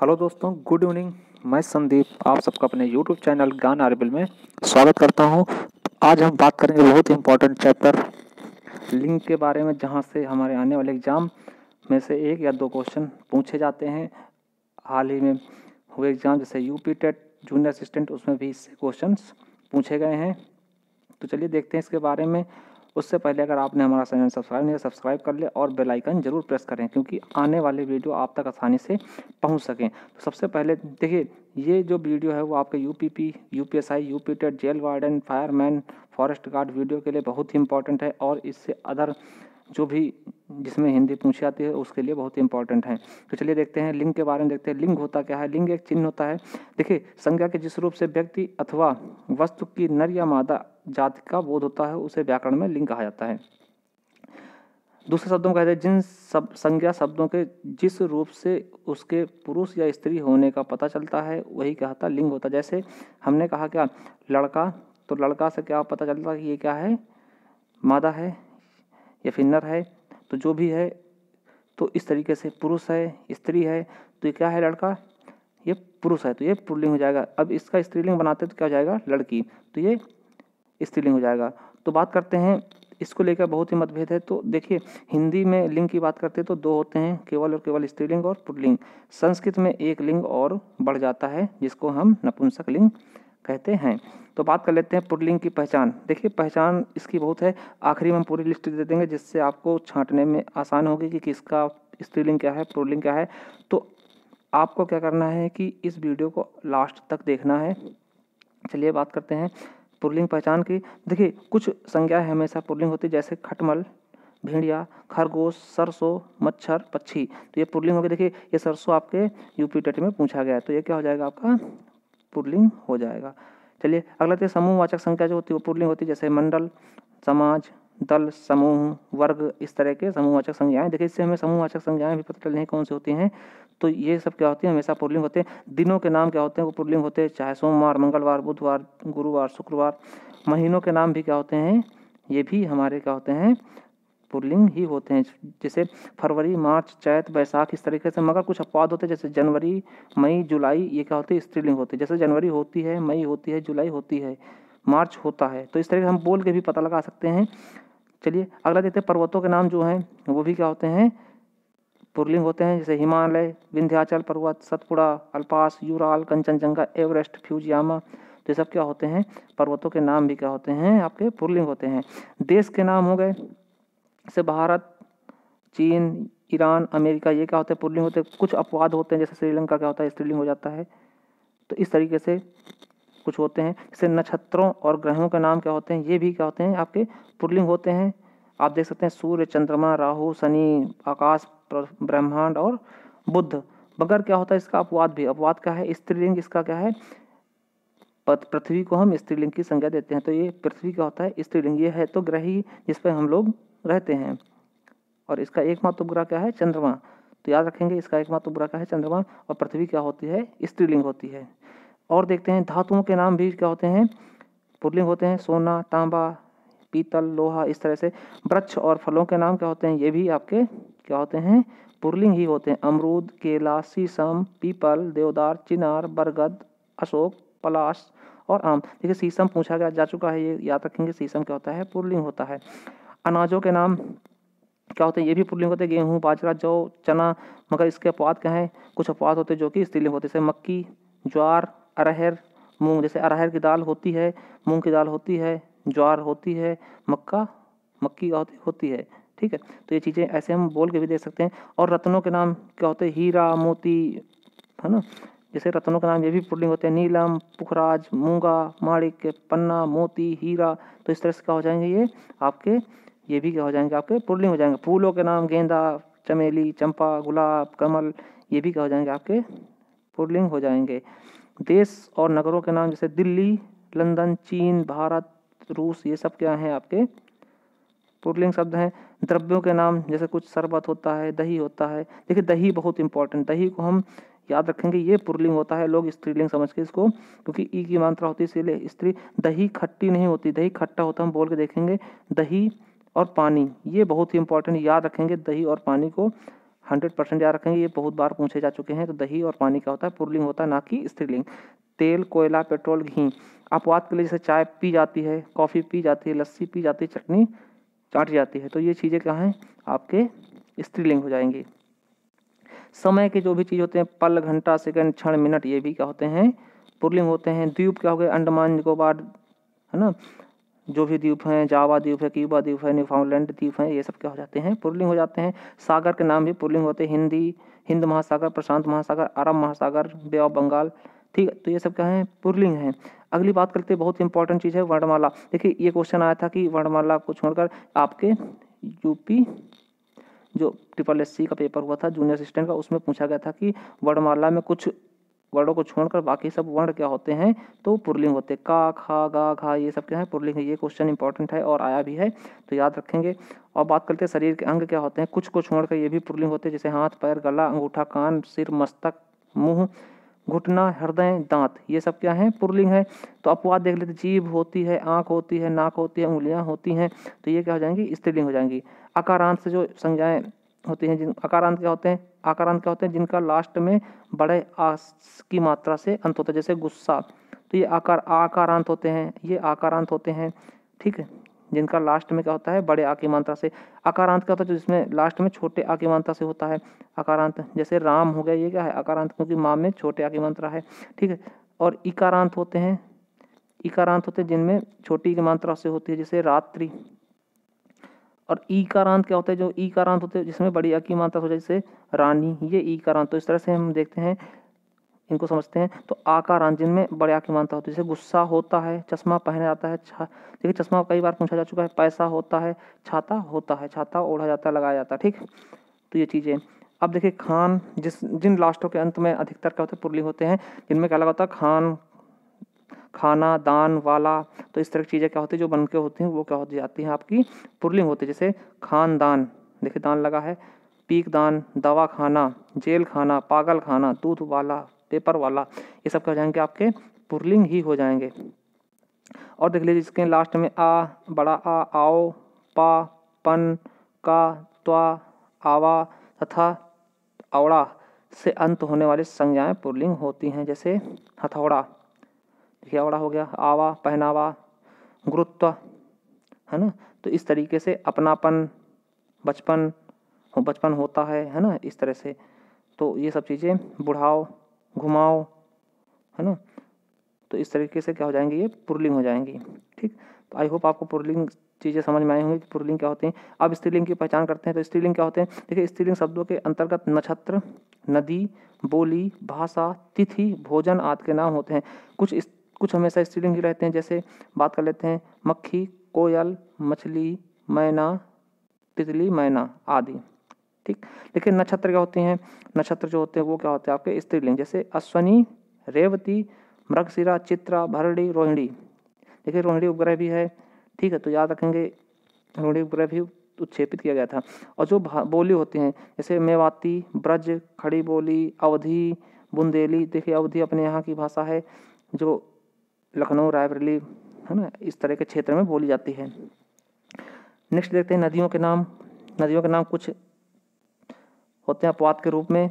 hello दोस्तों good evening मैं संदीप आप सबका अपने यूट्यूब चैनल गान आरबिल में स्वागत करता हूं आज हम बात करेंगे बहुत ही इंपॉर्टेंट चैप्टर लिंक के बारे में जहां से हमारे आने वाले एग्ज़ाम में से एक या दो क्वेश्चन पूछे जाते हैं हाल ही में हुए एग्ज़ाम जैसे U P TET junior assistant उसमें भी इससे क्वेश्चन पूछे गए हैं तो चलिए देखते हैं इसके बारे में उससे पहले अगर आपने हमारा चैनल सब्सक्राइब नहीं सब्सक्राइब कर ले और बेल आइकन जरूर प्रेस करें क्योंकि आने वाले वीडियो आप तक आसानी से पहुंच सकें तो सबसे पहले देखिए ये जो वीडियो है वो आपके U P P U P S I U P TET jail warden fireman forest guard video के लिए बहुत ही इंपॉर्टेंट है और इससे अदर जो भी जिसमें हिंदी पूछी जाती है उसके लिए बहुत ही इंपॉर्टेंट है तो चलिए देखते हैं लिंग के बारे में देखते हैं लिंग होता क्या है लिंग एक चिन्ह होता है देखिए संज्ञा के जिस रूप से व्यक्ति अथवा वस्तु की नर या मादा जाति का बोध होता है उसे व्याकरण में लिंग कहा जाता है दूसरे शब्दों में कहते हैं जिन सब संज्ञा शब्दों के जिस रूप से उसके पुरुष या स्त्री होने का पता चलता है वही कहता लिंग होता जैसे हमने कहा क्या लड़का तो लड़का से क्या पता चलता कि ये क्या है मादा है या फिर नर है तो जो भी है तो इस तरीके से पुरुष है स्त्री है तो ये क्या है लड़का ये पुरुष है तो ये पुरलिंग हो जाएगा अब इसका स्त्रीलिंग बनाते हैं तो क्या हो जाएगा लड़की तो ये स्त्रीलिंग हो जाएगा तो बात करते हैं इसको लेकर बहुत ही मतभेद है तो देखिए हिंदी में लिंग की बात करते हैं तो दो होते हैं केवल और केवल स्त्रीलिंग और पुरलिंग संस्कृत में एक लिंग और बढ़ जाता है जिसको हम नपुंसक लिंग कहते हैं तो बात कर लेते हैं पुरलिंग की पहचान देखिए पहचान इसकी बहुत है आखिरी में हम पूरी लिस्ट दे देंगे जिससे आपको छांटने में आसान होगी कि किसका स्त्रीलिंग क्या है पुरलिंग क्या है तो आपको क्या करना है कि इस वीडियो को लास्ट तक देखना है चलिए बात करते हैं पुरलिंग पहचान की देखिए कुछ संज्ञा है हमेशा पुरलिंग होती है जैसे खटमल भेड़िया खरगोश सरसों मच्छर पक्षी तो ये पुरलिंग हो गया देखिए ये सरसों आपके यूपी टेट में पूछा गया है तो ये क्या हो जाएगा आपका पुरलिंग हो जाएगा चलिए अगला देखिए तो समूहवाचक संख्या जो होती है वो पुल्लिंग होती है जैसे मंडल समाज दल समूह वर्ग इस तरह के समूहवाचक संज्ञाएं देखिए इससे हमें समूहवाचक संज्ञाएं भी पता चल हैं कौन सी होती हैं तो ये सब क्या होती है हमेशा पुर्लिंग होते हैं दिनों के नाम क्या होते हैं वो पुर्लिंग होते हैं चाहे सोमवार मंगलवार बुधवार गुरुवार शुक्रवार महीनों के नाम भी क्या होते हैं ये भी हमारे क्या होते हैं पुरलिंग ही होते हैं जैसे फरवरी मार्च चैत बैसाख इस तरीके से मगर कुछ अपवाद होते हैं जैसे जनवरी मई जुलाई ये क्या होते हैं स्त्रीलिंग होते हैं जैसे जनवरी होती है मई होती है जुलाई होती है मार्च होता है तो इस तरीके हम बोल के भी पता लगा सकते हैं चलिए अगला देखते हैं पर्वतों के नाम जो हैं वो भी क्या होते हैं पुरलिंग होते हैं जैसे हिमालय विंध्याचल पर्वत Satpura Alps Ural Kanchenjunga Everest Fujiyama तो ये सब क्या होते हैं पर्वतों के नाम भी क्या होते हैं आपके पुरलिंग होते हैं देश के नाम हो गए जैसे भारत चीन ईरान अमेरिका ये क्या होता है पुरलिंग होते हैं कुछ अपवाद होते हैं जैसे श्रीलंका क्या होता है स्त्रीलिंग हो जाता है तो इस तरीके से कुछ होते हैं जैसे नक्षत्रों और ग्रहों के नाम क्या होते हैं ये भी क्या होते हैं आपके पुरलिंग होते हैं आप देख सकते हैं सूर्य चंद्रमा राहु शनि आकाश ब्रह्मांड और बुद्ध मगर क्या होता है इसका अपवाद भी अपवाद क्या है स्त्रीलिंग इसका क्या है पृथ्वी को हम स्त्रीलिंग की संज्ञा देते हैं तो ये पृथ्वी क्या होता है स्त्रीलिंग ये है तो ग्रही जिस पर हम लोग रहते हैं और इसका एकमात्र उपग्रह क्या है चंद्रमा तो याद रखेंगे इसका एकमात्र उपग्रह क्या है चंद्रमा और पृथ्वी क्या होती है स्त्रीलिंग होती है और देखते हैं धातुओं के नाम भी क्या होते हैं पुरलिंग होते हैं सोना तांबा पीतल लोहा इस तरह से वृक्ष और फलों के नाम क्या होते हैं ये भी आपके क्या होते हैं पुरलिंग ही होते हैं अमरूद केला शीशम पीपल देवदार चिनार बरगद अशोक पलाश और आम देखिए शीशम पूछा गया जा चुका है ये याद रखेंगे शीशम क्या होता है पुरलिंग होता है अनाजों के नाम क्या होते हैं ये भी पुलिंग होते हैं गेहूँ बाजरा जौ चना मगर इसके अपवाद क्या हैं कुछ अपवाद होते हैं जो कि स्त्रीलिंग होते हैं जैसे मक्की ज्वार अरहर मूंग जैसे अरहर की दाल होती है मूंग की दाल होती है ज्वार होती है मक्का मक्की होती होती है ठीक है तो ये चीज़ें ऐसे हम बोल के भी देख सकते हैं और रत्नों के नाम क्या होते हैं हीरा मोती है ना जैसे रत्नों के नाम ये भी पुल्लिंग होते हैं नीलम पुखराज मूंगा माणिक पन्ना मोती हीरा तो इस तरह से क्या हो जाएंगे ये आपके ये भी क्या हो जाएंगे आपके पुरलिंग हो जाएंगे फूलों के नाम गेंदा चमेली चंपा गुलाब कमल ये भी क्या हो जाएंगे आपके पुरलिंग हो जाएंगे देश और नगरों के नाम जैसे दिल्ली लंदन चीन भारत रूस ये सब क्या हैं आपके पुरलिंग शब्द हैं द्रव्यों के नाम जैसे कुछ शरबत होता है दही होता है देखिए दही बहुत इंपॉर्टेंट दही को हम याद रखेंगे ये पुरलिंग होता है लोग स्त्रीलिंग समझ के इसको क्योंकि ई की मात्रा होती है इसीलिए स्त्री दही खट्टी नहीं होती दही खट्टा होता हम बोल के देखेंगे दही और पानी ये बहुत ही इंपॉर्टेंट याद रखेंगे दही और पानी को हंड्रेड परसेंट याद रखेंगे ये बहुत बार पूछे जा चुके हैं तो दही और पानी क्या होता है पुरलिंग होता है ना कि स्त्रीलिंग तेल कोयला पेट्रोल घी अपवाद के लिए जैसे चाय पी जाती है कॉफ़ी पी जाती है लस्सी पी जाती है चटनी चाटी जाती है तो ये चीज़ें क्या हैं आपके स्त्रीलिंग हो जाएंगी समय के जो भी चीज़ होते हैं पल घंटा सेकंड क्षण मिनट ये भी क्या होते हैं पुरलिंग होते हैं द्वीप क्या हो गए अंडमान निकोबार है ना जो भी द्वीप हैं जावा द्वीप है क्यूबा द्वीप है न्यूफाउंडलैंड द्वीप हैं ये सब क्या हो जाते हैं पुरलिंग हो जाते हैं सागर के नाम भी पुरलिंग होते हैं हिंदी हिंद महासागर प्रशांत महासागर अरब महासागर बे ऑफ बंगाल ठीक है तो ये सब क्या है पुरलिंग है अगली बात करते हैं बहुत इंपॉर्टेंट चीज़ है वर्णमाला देखिए ये क्वेश्चन आया था कि वर्णमाला को छोड़कर आपके यूपी जो ट्रिपल एस का पेपर हुआ था जूनियर असिस्टेंट का उसमें पूछा गया था कि वर्णमाला में कुछ वर्णों को छोड़कर बाकी सब वर्ण क्या होते हैं तो पुरलिंग होते हैं का खा गा घा ये सब क्या है पुरलिंग है ये क्वेश्चन इंपॉर्टेंट है और आया भी है तो याद रखेंगे और बात करते हैं शरीर के अंग क्या होते हैं कुछ को छोड़कर ये भी पुरलिंग होते हैं जैसे हाथ पैर गला अंगूठा कान सिर मस्तक मुँह घुटना हृदय दांत ये सब क्या है पुरलिंग है तो अपवाद देख लेते जीभ होती है आँख होती है नाक होती है उंगलियाँ होती हैं तो ये क्या हो जाएंगी स्त्रीलिंग हो जाएंगी अकारांत से जो संज्ञाएं होते हैं जिन अकारांत क्या होते हैं आकारांत क्या होते हैं जिनका लास्ट में बड़े आस की मात्रा से अंत होता है जैसे गुस्सा तो ये आकार आकारांत होते हैं ये आकारांत होते हैं ठीक है जिनका लास्ट में क्या होता है बड़े आ की मात्रा से आकारांत क्या होता है जिसमें लास्ट में छोटे आ की मात्रा से होता है आकारांत जैसे राम हो गया ये क्या है आकारांत क्योंकि माँ में छोटे आ की मात्रा है ठीक है और इकारांत होते हैं इकारांत होते हैं जिनमें छोटी की मात्रा से होती है जैसे रात्रि और ई कारांत क्या होता है जो ई कारांत होते हैं जिसमें बड़ी अकी मानता मात्रा हो जैसे रानी ये ई कारांत तो इस तरह से हम देखते हैं इनको समझते हैं तो आकारांत जिनमें बड़े आ मानता होती है जैसे गुस्सा होता है चश्मा पहना जाता है छा देखिए चश्मा कई बार पूछा जा चुका है पैसा होता है छाता होता है छाता ओढ़ा जाता है लगाया जाता है ठीक तो ये चीज़ें अब देखिए खान जिस जिन लास्टों के अंत में अधिकतर क्या होते हैं पुरली होते हैं जिनमें क्या लगा होता है खान खाना दान वाला तो इस तरह की चीज़ें क्या होती है जो बन के होती हैं वो क्या होती जाती हैं आपकी पुरलिंग होती है जैसे खानदान देखिए दान लगा है पीक दान दवा खाना जेल खाना पागल खाना दूध वाला पेपर वाला ये सब क्या हो जाएंगे आपके पुरलिंग ही हो जाएंगे और देख लीजिए इसके लास्ट में आ बड़ा आ आओ पा पन का त्वा आवा तथा औड़ा से अंत होने वाली संज्ञाएं पुरलिंग होती हैं जैसे हथौड़ा बड़ा हो गया आवा पहनावा गुरुत्व है ना तो इस तरीके से अपनापन बचपन हो बचपन होता है है ना इस तरह से तो ये सब चीज़ें बुढ़ाओ घुमाओ है ना तो इस तरीके से क्या हो जाएंगे ये पुरलिंग हो जाएंगी ठीक तो आई होप आपको पुरलिंग चीज़ें समझ में आई होंगी कि पुरलिंग क्या होते हैं अब स्त्रीलिंग की पहचान करते हैं तो स्त्रीलिंग क्या होते हैं देखिए स्त्रीलिंग शब्दों के अंतर्गत नक्षत्र नदी बोली भाषा तिथि भोजन आदि के नाम होते हैं कुछ कुछ हमेशा स्त्रीलिंग ही रहते हैं जैसे बात कर लेते हैं मक्खी कोयल मछली मैना तितली मैना आदि ठीक लेकिन नक्षत्र क्या होते हैं नक्षत्र जो होते हैं वो क्या होते हैं आपके स्त्रीलिंग जैसे अश्वनी रेवती मृगशिरा चित्रा भरड़ी रोहिणी देखिए रोहिणी उपग्रह भी है ठीक है तो याद रखेंगे रोहिणी उपग्रह भी उत्क्षेपित किया गया था और जो बोली होती हैं जैसे मेवाती ब्रज खड़ी बोली अवधि बुंदेली देखिए अवधि अपने यहाँ की भाषा है जो लखनऊ रायबरेली है ना इस तरह के क्षेत्र में बोली जाती है नेक्स्ट देखते हैं नदियों के नाम नदियों के नाम कुछ होते हैं अपवाद के रूप में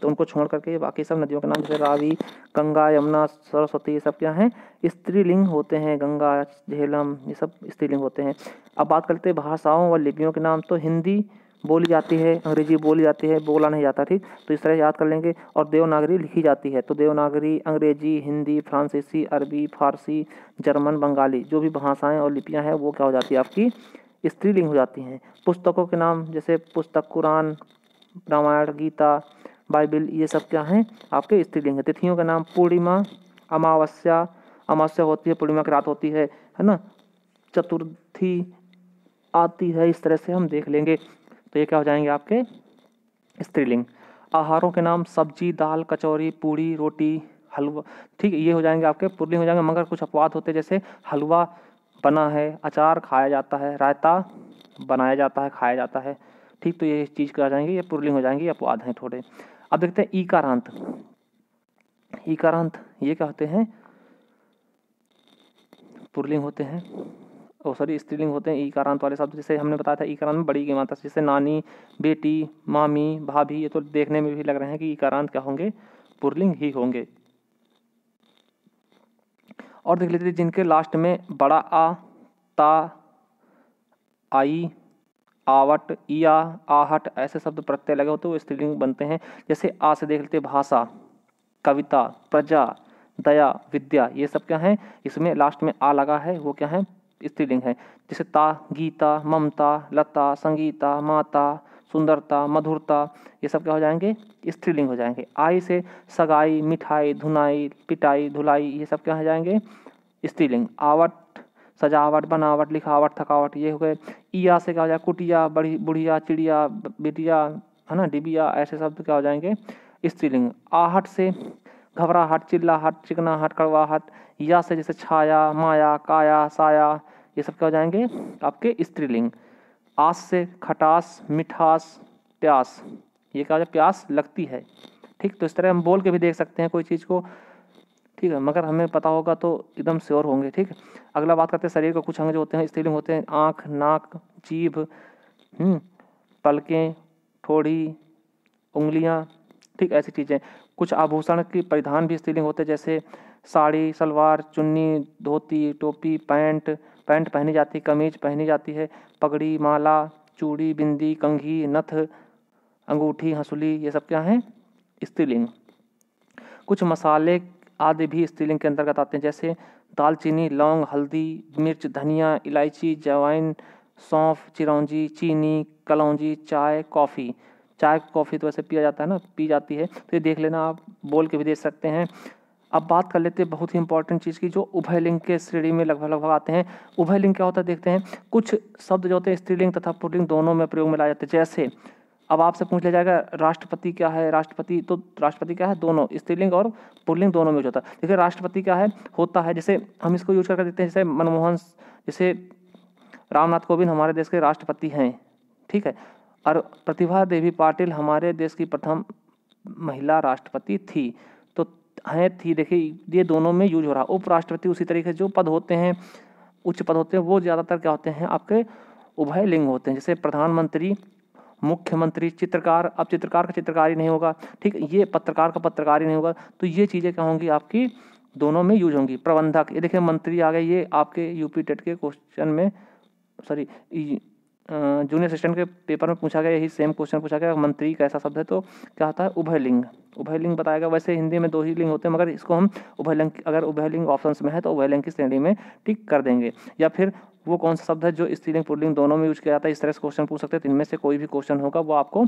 तो उनको छोड़ करके बाकी सब नदियों के नाम जैसे रावी गंगा यमुना सरस्वती ये सब क्या हैं स्त्रीलिंग होते हैं गंगा झेलम ये सब स्त्रीलिंग होते हैं अब बात करते हैं भाषाओं व लिपियों के नाम तो हिंदी बोली जाती है अंग्रेजी बोली जाती है बोला नहीं जाता ठीक तो इस तरह याद कर लेंगे और देवनागरी लिखी जाती है तो देवनागरी अंग्रेजी हिंदी फ्रांसीसी अरबी फारसी जर्मन बंगाली जो भी भाषाएँ और लिपियाँ हैं वो क्या हो जाती है आपकी स्त्रीलिंग हो जाती हैं पुस्तकों के नाम जैसे पुस्तक कुरान रामायण गीता बाइबिल ये सब क्या हैं आपके स्त्रीलिंग है तिथियों का नाम पूर्णिमा अमावस्या अमावस्या होती है पूर्णिमा की रात होती है है ना चतुर्थी आती है इस तरह से हम देख लेंगे तो ये क्या हो जाएंगे आपके स्त्रीलिंग आहारों के नाम सब्जी दाल कचौरी पूड़ी रोटी हलवा ठीक ये हो जाएंगे आपके पुरलिंग हो जाएंगे मगर कुछ अपवाद होते जैसे हलवा बना है अचार खाया जाता है रायता बनाया जाता है खाया जाता है ठीक तो ये चीज़ कहा जाएंगे ये पुरलिंग हो जाएंगे अपवाद हैं थोड़े अब देखते हैं ईकारांत ईकारांत ये क्या होते हैं पुरलिंग होते हैं ओ oh, सॉरी स्त्रीलिंग होते हैं ई कारांत वाले शब्द जैसे हमने बताया था ई कारांत में बड़ी की जैसे नानी बेटी मामी भाभी ये तो देखने में भी लग रहे हैं कि ई कारांत क्या होंगे पुरलिंग ही होंगे और देख लेते जिनके लास्ट में बड़ा आ ता आई आवट या आहट ऐसे शब्द प्रत्यय लगे होते हैं वो स्त्रीलिंग बनते हैं जैसे आ से देख लेते भाषा कविता प्रजा दया विद्या ये सब क्या है इसमें लास्ट में आ लगा है वो क्या है स्त्रीलिंग है जैसे ता गीता ममता लता संगीता माता सुंदरता मधुरता ये सब क्या हो जाएंगे स्त्रीलिंग हो जाएंगे आई से सगाई मिठाई धुनाई पिटाई धुलाई ये सब क्या हो जाएंगे स्त्रीलिंग आवट सजावट बनावट लिखावट थकावट ये हो गए ईया से क्या हो जाए कुटिया बड़ी बुढ़िया चिड़िया बिटिया है ना डिबिया ऐसे शब्द क्या हो जाएंगे स्त्रीलिंग आहट से घबराहट चिल्लाहट चिकनाहट कड़वाहट या से जैसे छाया माया काया साया ये सब क्या हो जाएंगे आपके स्त्रीलिंग आस से खटास मिठास प्यास ये क्या हो जाए प्यास लगती है ठीक तो इस तरह हम बोल के भी देख सकते हैं कोई चीज़ को ठीक है मगर हमें पता होगा तो एकदम श्योर होंगे ठीक अगला बात करते हैं शरीर के कुछ अंग जो होते हैं स्त्रीलिंग होते हैं आँख नाक जीभ हम्म, पलकें ठोड़ी उंगलियाँ ठीक ऐसी चीज़ें कुछ आभूषण के परिधान भी स्त्रीलिंग होते जैसे साड़ी सलवार चुन्नी धोती टोपी पैंट पैंट पहनी जाती कमीज पहनी जाती है पगड़ी माला चूड़ी बिंदी कंघी नथ अंगूठी हंसुली ये सब क्या हैं स्त्रीलिंग कुछ मसाले आदि भी स्त्रीलिंग के अंतर्गत आते हैं जैसे दालचीनी लौंग हल्दी मिर्च धनिया इलायची जवाइन सौंफ चिरौंजी चीनी कलौंजी चाय कॉफ़ी चाय कॉफ़ी तो वैसे पिया जाता है ना पी जाती है तो ये देख लेना आप बोल के भी देख सकते हैं अब बात कर लेते हैं बहुत ही इंपॉर्टेंट चीज़ की जो उभयलिंग के श्रेणी में लगभग लगभग आते हैं उभयलिंग क्या होता है देखते हैं कुछ शब्द जो होते हैं स्त्रीलिंग तथा पुरलिंग दोनों में प्रयोग में लाए जाते हैं जैसे अब आपसे पूछ लिया जाएगा राष्ट्रपति क्या है राष्ट्रपति तो राष्ट्रपति क्या है दोनों स्त्रीलिंग और पुरलिंग दोनों में यूज होता है देखिए राष्ट्रपति क्या है होता है जैसे हम इसको यूज करके देखते हैं जैसे मनमोहन जैसे रामनाथ कोविंद हमारे देश के राष्ट्रपति हैं ठीक है और प्रतिभा देवी पाटिल हमारे देश की प्रथम महिला राष्ट्रपति थी तो हैं थी देखिए ये दोनों में यूज हो रहा उपराष्ट्रपति उसी तरीके से जो पद होते हैं उच्च पद होते हैं वो ज़्यादातर क्या होते हैं आपके उभय लिंग होते हैं जैसे प्रधानमंत्री मुख्यमंत्री चित्रकार अब चित्रकार का चित्रकारी नहीं होगा ठीक ये पत्रकार का पत्रकारी नहीं होगा तो ये चीज़ें क्या होंगी आपकी दोनों में यूज होंगी प्रबंधक ये देखिए मंत्री आ गए ये आपके यूपी टेट के क्वेश्चन में सॉरी जूनियर असिस्टेंट के पेपर में पूछा गया यही सेम क्वेश्चन पूछा गया मंत्री कैसा शब्द है तो क्या होता है उभयलिंग उभयलिंग बताया गया वैसे हिंदी में दो ही लिंग होते हैं मगर इसको हम उभयलिंग अगर उभयलिंग ऑप्शन में है तो उभयलिंग की श्रेणी में टिक कर देंगे या फिर वो कौन सा शब्द है जो स्त्रीलिंग पुरलिंग दोनों में यूज किया जाता है इस तरह से क्वेश्चन पूछ सकते हैं तो इनमें से कोई भी क्वेश्चन होगा वो आपको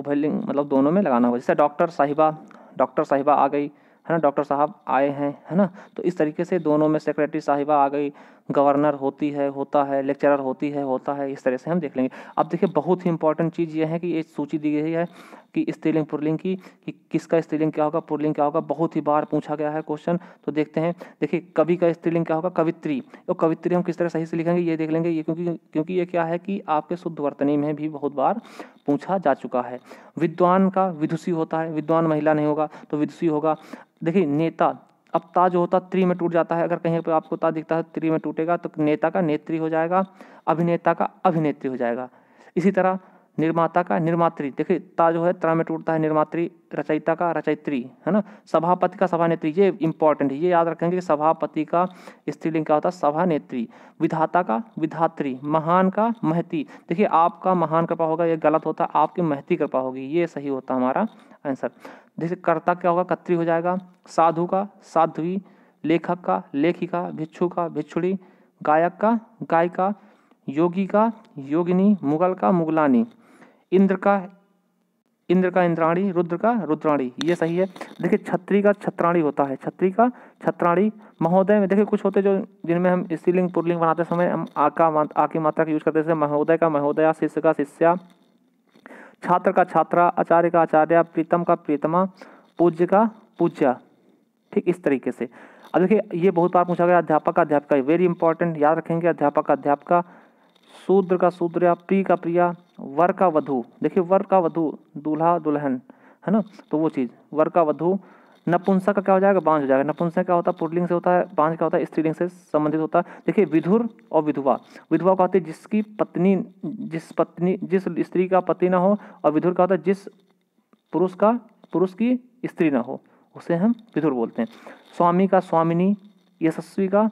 उभयलिंग मतलब दोनों में लगाना होगा जैसे डॉक्टर साहिबा डॉक्टर साहिबा आ गई है ना डॉक्टर साहब आए हैं है ना तो इस तरीके से दोनों में सेक्रेटरी साहिबा आ गई गवर्नर होती है होता है लेक्चरर होती है होता है इस तरह से हम देख लेंगे अब देखिए बहुत ही इंपॉर्टेंट चीज़ यह है कि ये सूची दी गई है कि स्त्रीलिंग पुरलिंग की कि किसका स्त्रीलिंग क्या होगा पुरलिंग क्या होगा बहुत ही बार पूछा गया है क्वेश्चन तो देखते हैं देखिए कवि का स्त्रीलिंग क्या होगा कवित्री और कवित्री हम किस तरह सही से लिखेंगे ये देख लेंगे ये क्योंकि क्योंकि ये क्या है कि आपके शुद्ध वर्तनी में भी बहुत बार पूछा जा चुका है विद्वान का विदुषी होता है विद्वान महिला नहीं होगा तो विदुषी होगा देखिए नेता अब ता जो होता त्री में टूट जाता है अगर कहीं पर आपको ता दिखता है त्री में टूटेगा तो नेता का नेत्री हो जाएगा अभिनेता का अभिनेत्री हो जाएगा इसी तरह निर्माता का निर्मात्री देखिए ता जो है त्रा में टूटता है निर्मात्री रचयिता का रचयित्री है ना सभापति का सभा नेत्री ये इंपॉर्टेंट है ये याद रखेंगे कि सभापति का स्त्रीलिंग क्या होता है सभा नेत्री विधाता का विधात्री महान का महती देखिए आपका महान कृपा होगा ये गलत होता है आपकी महती कृपा होगी ये सही होता हमारा आंसर देखिए कर्ता क्या होगा कत्री हो जाएगा साधु का साध्वी लेखक का लेखिका भिक्षु का भिक्षुड़ी गायक का गायिका योगी का योगिनी मुगल का मुगलानी इंद्र का इंद्र का इंद्राणी रुद्र का रुद्राणी ये सही है देखिए छत्री का छत्राणी होता है छत्री का छत्राणी महोदय में देखिए कुछ होते जो जिनमें हम स्त्रीलिंग पुरलिंग बनाते समय हम आका आकी आ की मात्रा का यूज करते जैसे महोदय का महोदया शिष्य का शिष्या छात्र का छात्रा आचार्य का आचार्य प्रीतम का प्रीतमा पूज्य का पूज्या ठीक इस तरीके से अब देखिए ये बहुत बार पूछा गया अध्यापक का अध्यापिका वेरी इंपॉर्टेंट याद रखेंगे अध्यापक का अध्यापका शूद्र का शूद्र प्री का प्रिया वर का वधु देखिए वर का वधु दूल्हा दुल्हन है ना तो वो चीज़ वर का वधु नपुंसक का क्या हो जाएगा बांझ हो जाएगा नपुंसक क्या होता है पुरलिंग से होता है बांझ क्या होता है स्त्रीलिंग से संबंधित होता है देखिए विधुर और विधवा विधवा का होती है जिसकी पत्नी जिस पत्नी जिस स्त्री का पति ना हो और विधुर का होता है जिस पुरुष का पुरुष की स्त्री ना हो उसे हम विधुर बोलते हैं स्वामी का स्वामिनी यशस्वी का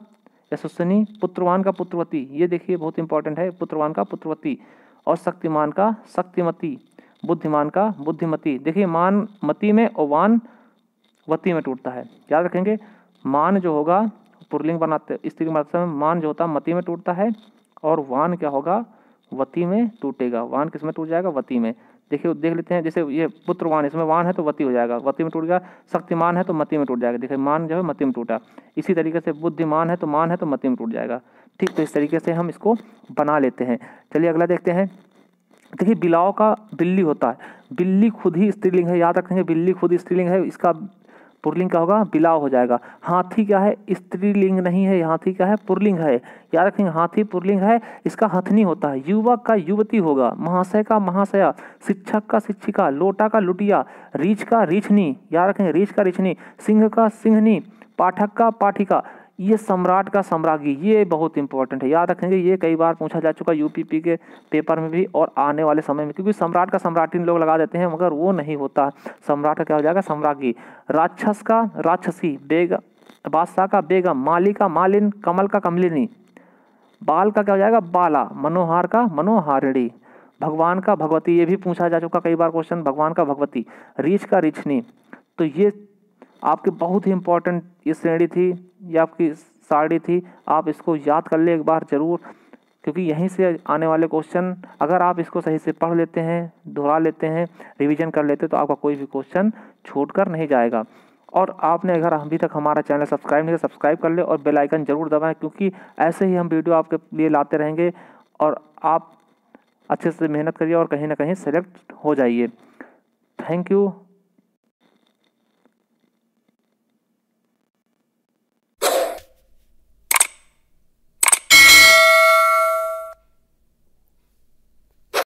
यशस्विनी पुत्रवान का पुत्रवती ये देखिए बहुत इंपॉर्टेंट है पुत्रवान का पुत्रवती और शक्तिमान का शक्तिमती बुद्धिमान का बुद्धिमती देखिए मान मती में और वान वती में टूटता है याद रखेंगे मान जो होगा पुरलिंग बनाते स्त्री बनाते समय मान जो होता है मती में टूटता है और वान क्या होगा वती में टूटेगा वान किस में टूट जाएगा वती में देखिए देख लेते हैं जैसे ये पुत्रवान इसमें वान है तो वती हो जाएगा वती में टूट गया शक्तिमान है तो मती में टूट जाएगा देखिए मान जो है मती में टूटा इसी तरीके से बुद्धिमान है तो मान है तो मती में टूट जाएगा ठीक तो इस तरीके से हम इसको बना लेते हैं चलिए अगला देखते हैं देखिए बिलाव का बिल्ली होता है बिल्ली खुद ही स्त्रीलिंग है याद रखेंगे बिल्ली खुद स्त्रीलिंग है इसका पुरलिंग क्या होगा बिलाव हो जाएगा हाथी क्या है स्त्रीलिंग नहीं है हाथी क्या है पुरलिंग है याद रखेंगे हाथी पुरलिंग है इसका हथनी होता है युवक का युवती होगा महाशय का महाशया शिक्षक का शिक्षिका लोटा का लुटिया रीछ का रीछनी याद रखेंगे रीछ का रीछनी सिंह का सिंहनी पाठक का पाठिका ये सम्राट का सम्राज्ञी ये बहुत इंपॉर्टेंट है याद रखेंगे ये कई बार पूछा जा चुका यूपीपी के पेपर में भी और आने वाले समय में क्योंकि सम्राट का सम्राटीन लोग लगा देते हैं मगर वो नहीं होता सम्राट का क्या हो जाएगा सम्राज्ञी राक्षस का राक्षसी बेग बादशाह का बेगम माली का मालिन कमल का कमलिनी बाल का क्या हो जाएगा बाला मनोहार का मनोहारिणी भगवान का भगवती ये भी पूछा जा चुका कई बार क्वेश्चन भगवान का भगवती रीछ का रिछनी तो ये आपकी बहुत ही इम्पोर्टेंट ये श्रेणी थी ये आपकी साड़ी थी आप इसको याद कर ले एक बार ज़रूर क्योंकि यहीं से आने वाले क्वेश्चन अगर आप इसको सही से पढ़ लेते हैं दोहरा लेते हैं रिवीजन कर लेते हैं तो आपका कोई भी क्वेश्चन छूट कर नहीं जाएगा और आपने अगर अभी तक हमारा चैनल सब्सक्राइब नहीं किया सब्सक्राइब कर ले और बेल आइकन ज़रूर दबाएं क्योंकि ऐसे ही हम वीडियो आपके लिए लाते रहेंगे और आप अच्छे से मेहनत करिए और कहीं ना कहीं सेलेक्ट हो जाइए थैंक यू